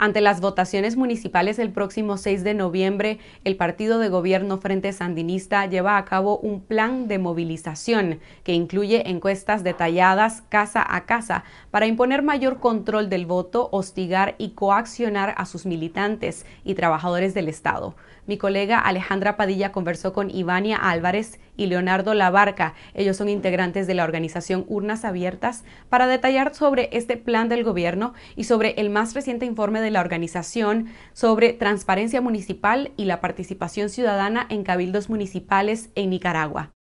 Ante las votaciones municipales el próximo 6 de noviembre, el partido de gobierno Frente Sandinista lleva a cabo un plan de movilización que incluye encuestas detalladas casa a casa para imponer mayor control del voto, hostigar y coaccionar a sus militantes y trabajadores del Estado. Mi colega Alejandra Padilla conversó con Ivania Álvarez y Leonardo Labarca. Ellos son integrantes de la organización Urnas Abiertas para detallar sobre este plan del gobierno y sobre el más reciente informe de la organización sobre transparencia municipal y la participación ciudadana en cabildos municipales en Nicaragua.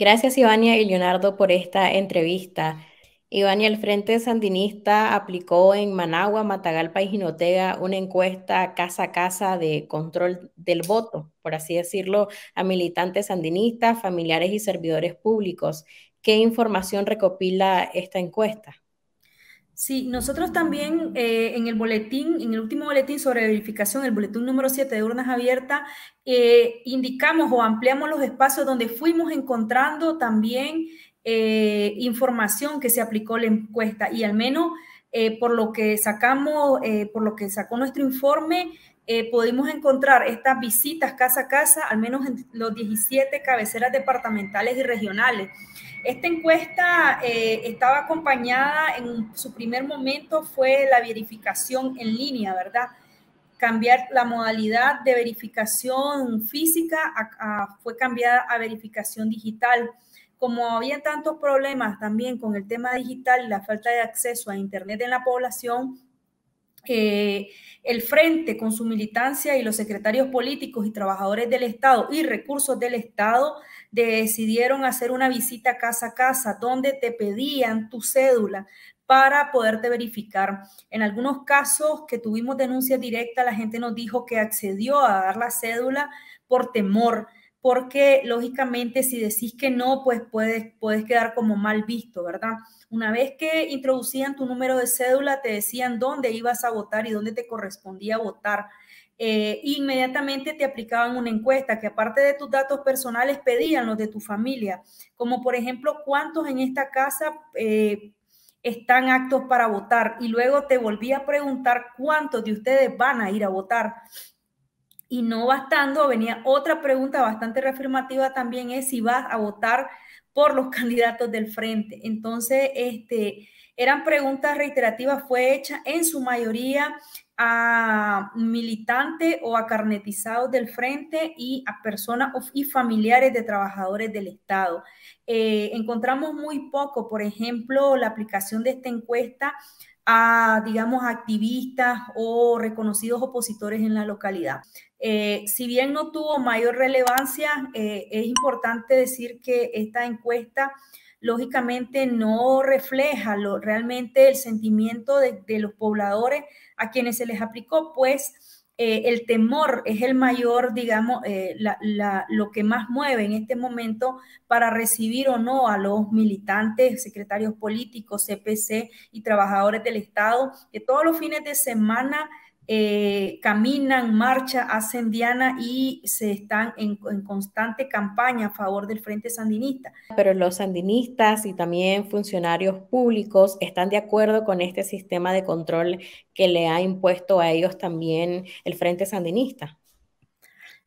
Gracias Ivania y Leonardo por esta entrevista. Iván, y el Frente Sandinista aplicó en Managua, Matagalpa y Jinotega una encuesta casa a casa de control del voto, por así decirlo, a militantes sandinistas, familiares y servidores públicos. ¿Qué información recopila esta encuesta? Sí, nosotros también eh, en el boletín, en el último boletín sobre verificación, el boletín número 7 de urnas abiertas, eh, indicamos o ampliamos los espacios donde fuimos encontrando también eh, información que se aplicó la encuesta y al menos eh, por lo que sacamos, eh, por lo que sacó nuestro informe, pudimos encontrar estas visitas casa a casa, al menos en los 17 cabeceras departamentales y regionales. Esta encuesta estaba acompañada en su primer momento fue la verificación en línea, ¿verdad? cambiar la modalidad de verificación física fue cambiada a verificación digital como había tantos problemas también con el tema digital y la falta de acceso a Internet en la población, eh, el Frente con su militancia y los secretarios políticos y trabajadores del Estado y recursos del Estado decidieron hacer una visita casa a casa donde te pedían tu cédula para poderte verificar. En algunos casos que tuvimos denuncias directas, la gente nos dijo que accedió a dar la cédula por temor porque lógicamente si decís que no, pues puedes, puedes quedar como mal visto, ¿verdad? Una vez que introducían tu número de cédula, te decían dónde ibas a votar y dónde te correspondía votar. Eh, inmediatamente te aplicaban una encuesta que aparte de tus datos personales pedían los de tu familia, como por ejemplo cuántos en esta casa eh, están actos para votar y luego te volví a preguntar cuántos de ustedes van a ir a votar. Y no bastando, venía otra pregunta bastante reafirmativa también es si vas a votar por los candidatos del frente. Entonces, este, eran preguntas reiterativas, fue hecha en su mayoría a militantes o a carnetizados del frente y a personas y familiares de trabajadores del Estado. Eh, encontramos muy poco, por ejemplo, la aplicación de esta encuesta a, digamos, activistas o reconocidos opositores en la localidad. Eh, si bien no tuvo mayor relevancia, eh, es importante decir que esta encuesta lógicamente no refleja realmente el sentimiento de, de los pobladores a quienes se les aplicó, pues eh, el temor es el mayor, digamos, eh, lo que más mueve en este momento para recibir o no a los militantes, secretarios políticos, CPC y trabajadores del Estado, que todos los fines de semana eh, caminan, marcha, hacen diana y se están en, constante campaña a favor del Frente Sandinista. Pero los sandinistas y también funcionarios públicos están de acuerdo con este sistema de control que le ha impuesto a ellos también el Frente Sandinista.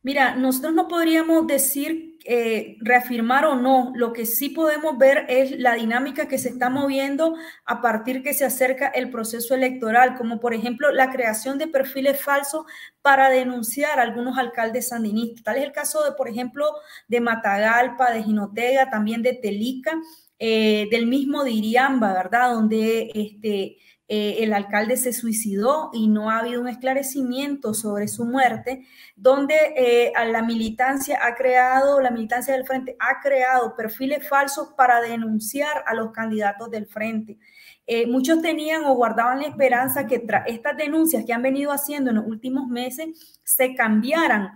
Mira, nosotros no podríamos decir, eh, reafirmar o no, lo que sí podemos ver es la dinámica que se está moviendo a partir que se acerca el proceso electoral, como por ejemplo la creación de perfiles falsos para denunciar a algunos alcaldes sandinistas. Tal es el caso de, por ejemplo, de Matagalpa, de Ginotega, también de Telica, eh, del mismo Diriamba, ¿verdad? Donde este, eh, el alcalde se suicidó y no ha habido un esclarecimiento sobre su muerte, donde eh, a la militancia ha creado, la militancia del frente ha creado perfiles falsos para denunciar a los candidatos del frente. Eh, muchos tenían o guardaban la esperanza que tras estas denuncias que han venido haciendo en los últimos meses se cambiaran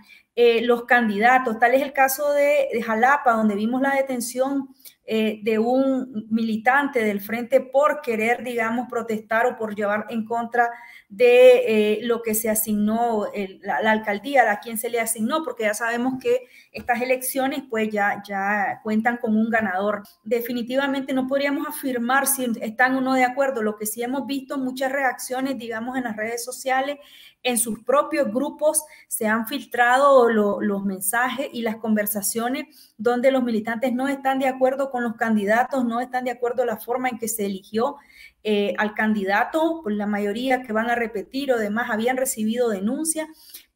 los candidatos. Tal es el caso de Jalapa, donde vimos la detención eh, de un militante del frente por querer, digamos, protestar o por llevar en contra de eh, lo que se asignó la, alcaldía, a quien se le asignó, porque ya sabemos que estas elecciones pues ya, ya cuentan con un ganador. Definitivamente no podríamos afirmar si están o no de acuerdo. Lo que sí hemos visto muchas reacciones, digamos, en las redes sociales, en sus propios grupos se han filtrado los mensajes y las conversaciones donde los militantes no están de acuerdo con los candidatos, no están de acuerdo a la forma en que se eligió eh, al candidato, pues la mayoría que van a repetir o demás habían recibido denuncia,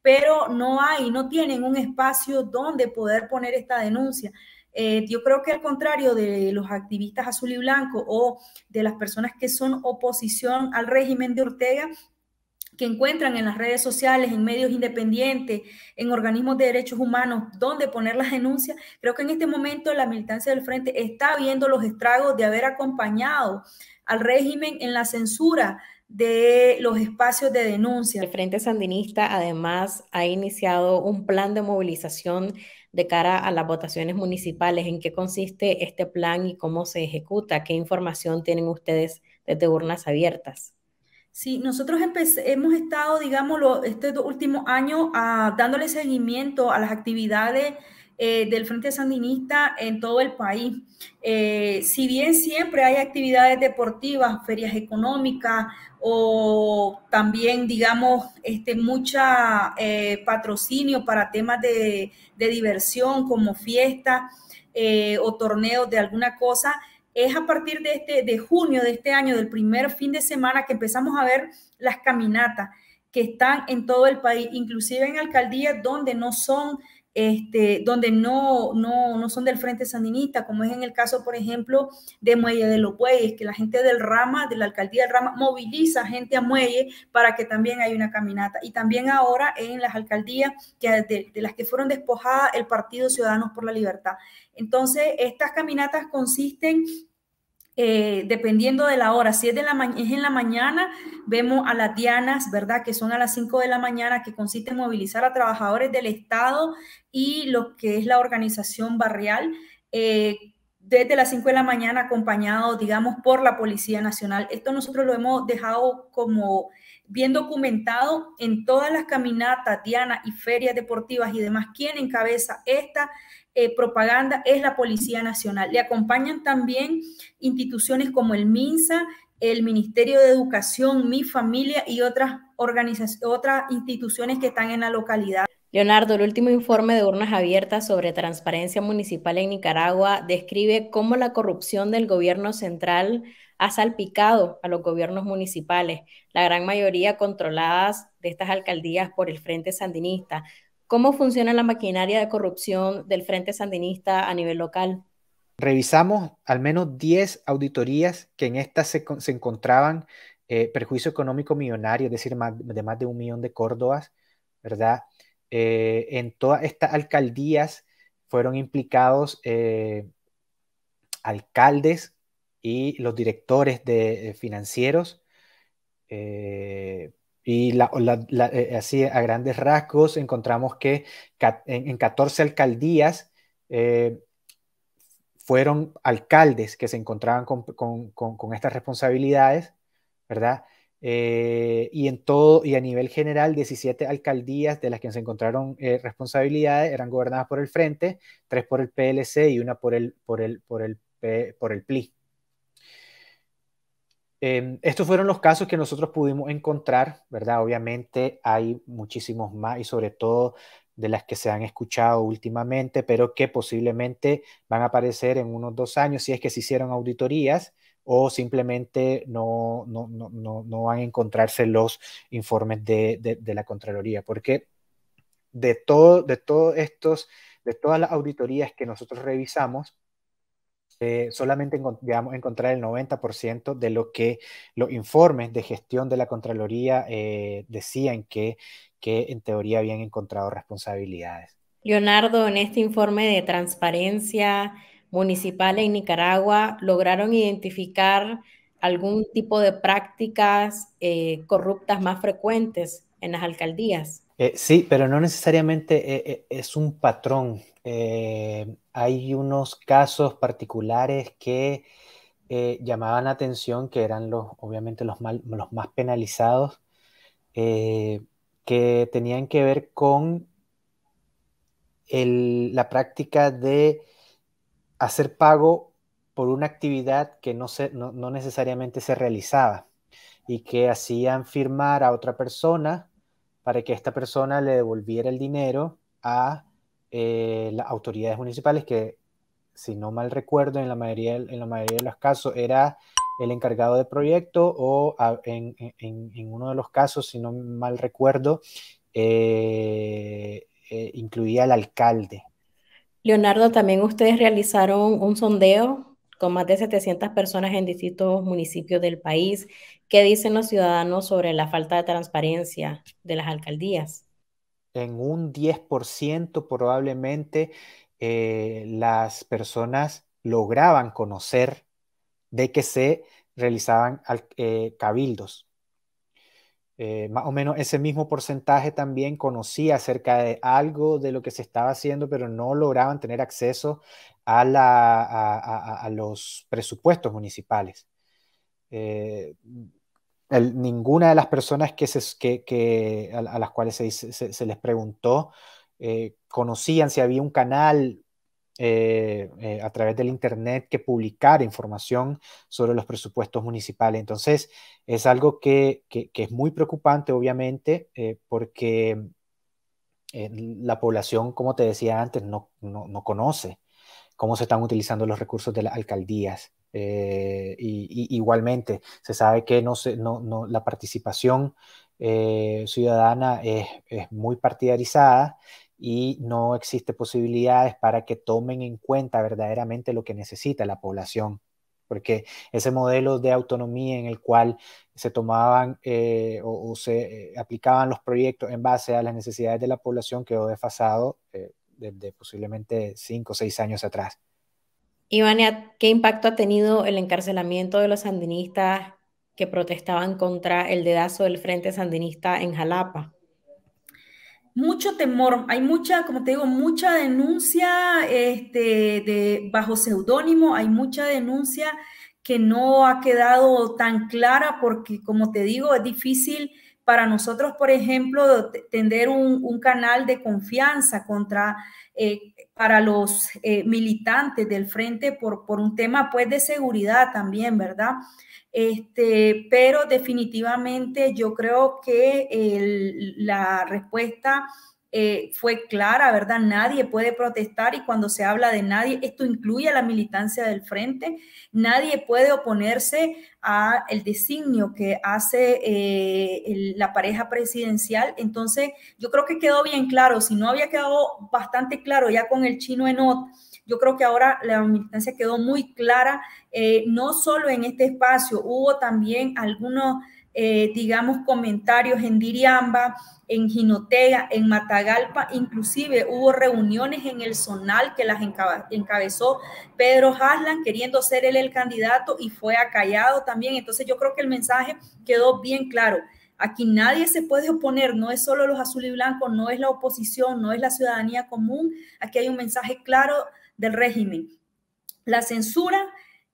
pero no hay, no tienen un espacio donde poder poner esta denuncia. Eh, yo creo que al contrario de los activistas azul y blanco o de las personas que son oposición al régimen de Ortega, que encuentran en las redes sociales, en medios independientes, en organismos de derechos humanos, donde poner las denuncias. Creo que en este momento la militancia del Frente está viendo los estragos de haber acompañado al régimen en la censura de los espacios de denuncia. El Frente Sandinista además ha iniciado un plan de movilización de cara a las votaciones municipales. ¿En qué consiste este plan y cómo se ejecuta? ¿Qué información tienen ustedes desde urnas abiertas? Sí, nosotros hemos estado, digamos, estos este último año ah, dándole seguimiento a las actividades eh, del Frente Sandinista en todo el país. Eh, si bien siempre hay actividades deportivas, ferias económicas o también, digamos, este, mucha eh, patrocinio para temas de, de diversión como fiestas o torneos de alguna cosa, es a partir de, este, de junio de este año, del primer fin de semana, que empezamos a ver las caminatas que están en todo el país, inclusive en alcaldías donde no son este, donde no, no, son del Frente Sandinista, como es en el caso, por ejemplo, de Muelle de los Bueyes, que la gente del Rama, de la alcaldía del Rama, moviliza gente a Muelle para que también haya una caminata. Y también ahora en las alcaldías que, de, de, las que fueron despojadas el Partido Ciudadanos por la Libertad. Entonces, estas caminatas consisten eh, dependiendo de la hora, si es, de la en la mañana, vemos a las dianas, ¿verdad? Que son a las 5 de la mañana, que consiste en movilizar a trabajadores del Estado y lo que es la organización barrial. Eh, desde las 5 de la mañana acompañado, digamos, por la Policía Nacional. Esto nosotros lo hemos dejado como bien documentado en todas las caminatas, dianas y ferias deportivas y demás. ¿Quién encabeza esta eh, propaganda es la Policía Nacional. Le acompañan también instituciones como el MINSA, el Ministerio de Educación, Mi Familia y otras, otras instituciones que están en la localidad. Leonardo, el último informe de urnas abiertas sobre transparencia municipal en Nicaragua describe cómo la corrupción del gobierno central ha salpicado a los gobiernos municipales, la gran mayoría controladas de estas alcaldías por el Frente Sandinista. ¿Cómo funciona la maquinaria de corrupción del Frente Sandinista a nivel local? Revisamos al menos 10 auditorías que en estas se, encontraban eh, perjuicio económico millonario, es decir, de más de un millón de córdobas, ¿verdad? Eh, en todas estas alcaldías fueron implicados eh, alcaldes y los directores de, financieros y eh, así a grandes rasgos encontramos que en, 14 alcaldías eh, fueron alcaldes que se encontraban con, estas responsabilidades, ¿verdad? Eh, y en todo y a nivel general 17 alcaldías de las que se encontraron responsabilidades eran gobernadas por el Frente, tres por el PLC y una por el por el por el por el PLI. Em, estos fueron los casos que nosotros pudimos encontrar, ¿verdad? Obviamente hay muchísimos más y sobre todo de las que se han escuchado últimamente, pero que posiblemente van a aparecer en unos dos años si es que se hicieron auditorías o simplemente no, no, van a encontrarse los informes de, la Contraloría, porque de, todo, de, estos, de todas las auditorías que nosotros revisamos, eh, solamente encontramos encontrar el 90% de lo que los informes de gestión de la Contraloría eh, decían que, que en teoría habían encontrado responsabilidades. Leonardo, en este informe de transparencia municipal en Nicaragua, ¿lograron identificar algún tipo de prácticas eh, corruptas más frecuentes en las alcaldías. Eh, sí, pero no necesariamente eh, eh, es un patrón. hay unos casos particulares que llamaban atención, que eran los, obviamente los, más penalizados, que tenían que ver con la práctica de hacer pago por una actividad que no, no necesariamente se realizaba y que hacían firmar a otra persona para que esta persona le devolviera el dinero a eh, las autoridades municipales que, si no mal recuerdo, en la mayoría, de los casos era el encargado de proyecto o en, uno de los casos, si no mal recuerdo, eh, eh, incluía al alcalde. Leonardo, también ustedes realizaron un sondeo con más de 700 personas en distintos municipios del país. ¿Qué dicen los ciudadanos sobre la falta de transparencia de las alcaldías? En un 10% probablemente eh, las personas lograban conocer de que se realizaban eh, cabildos. Eh, más o menos ese mismo porcentaje también conocía acerca de algo de lo que se estaba haciendo, pero no lograban tener acceso a, los presupuestos municipales. Eh, ninguna de las personas que, a, las cuales se, les preguntó eh, conocían si había un canal eh, eh, a través del Internet que publicar información sobre los presupuestos municipales. Entonces, es algo que, es muy preocupante, obviamente, eh, porque la población, como te decía antes, no, conoce cómo se están utilizando los recursos de las alcaldías. igualmente, se sabe que no, la participación ciudadana es, es muy partidarizada y no existe posibilidades para que tomen en cuenta verdaderamente lo que necesita la población. Porque ese modelo de autonomía en el cual se tomaban eh, o, se eh, aplicaban los proyectos en base a las necesidades de la población quedó desfasado eh, desde posiblemente cinco o seis años atrás. Ivania, ¿qué impacto ha tenido el encarcelamiento de los sandinistas que protestaban contra el dedazo del Frente Sandinista en Jalapa? mucho temor, hay mucha, como te digo, mucha denuncia este, de, bajo seudónimo, hay mucha denuncia que no ha quedado tan clara porque, como te digo, es difícil para nosotros, por ejemplo, tener un, canal de confianza contra, eh, para los eh, militantes del frente por, por, un tema pues de seguridad también, ¿verdad? Este, pero definitivamente yo creo que la respuesta eh, fue clara, ¿verdad? Nadie puede protestar y cuando se habla de nadie, esto incluye a la militancia del frente, nadie puede oponerse al designio que hace eh, la pareja presidencial. Entonces, yo creo que quedó bien claro, si no había quedado bastante claro ya con el chino Enot, yo creo que ahora la militancia quedó muy clara, eh, no solo en este espacio, hubo también algunos eh, digamos, comentarios en Diriamba, en Jinotega, en Matagalpa, inclusive hubo reuniones en el Zonal que las encabezó Pedro Haslan queriendo ser él el candidato y fue acallado también. Entonces yo creo que el mensaje quedó bien claro. Aquí nadie se puede oponer, no es solo los azul y blanco, no es la oposición, no es la ciudadanía común. Aquí hay un mensaje claro del régimen. La censura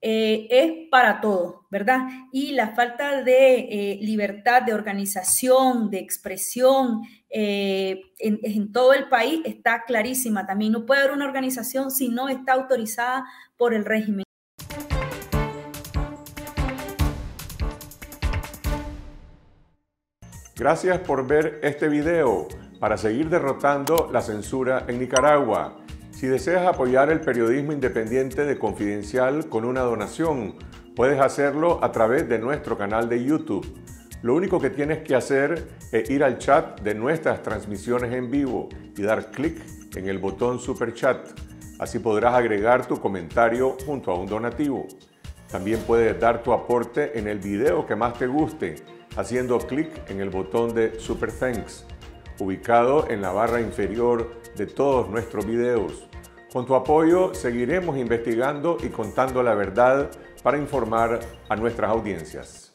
eh, es para todo, ¿verdad? Y la falta de eh, libertad de organización, de expresión eh, en, todo el país está clarísima también. No puede haber una organización si no está autorizada por el régimen. Gracias por ver este video. Para seguir derrotando la censura en Nicaragua, si deseas apoyar el periodismo independiente de Confidencial con una donación, puedes hacerlo a través de nuestro canal de YouTube. Lo único que tienes que hacer es ir al chat de nuestras transmisiones en vivo y dar clic en el botón Super Chat. Así podrás agregar tu comentario junto a un donativo. También puedes dar tu aporte en el video que más te guste, haciendo clic en el botón de Super Thanks, ubicado en la barra inferior de todos nuestros videos. Con tu apoyo seguiremos investigando y contando la verdad para informar a nuestras audiencias.